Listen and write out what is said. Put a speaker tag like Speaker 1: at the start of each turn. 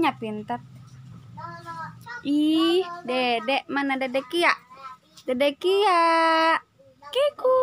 Speaker 1: Nya pintar. Ih, dedek mana dedek Kia? Dedek Kia.
Speaker 2: Kiku.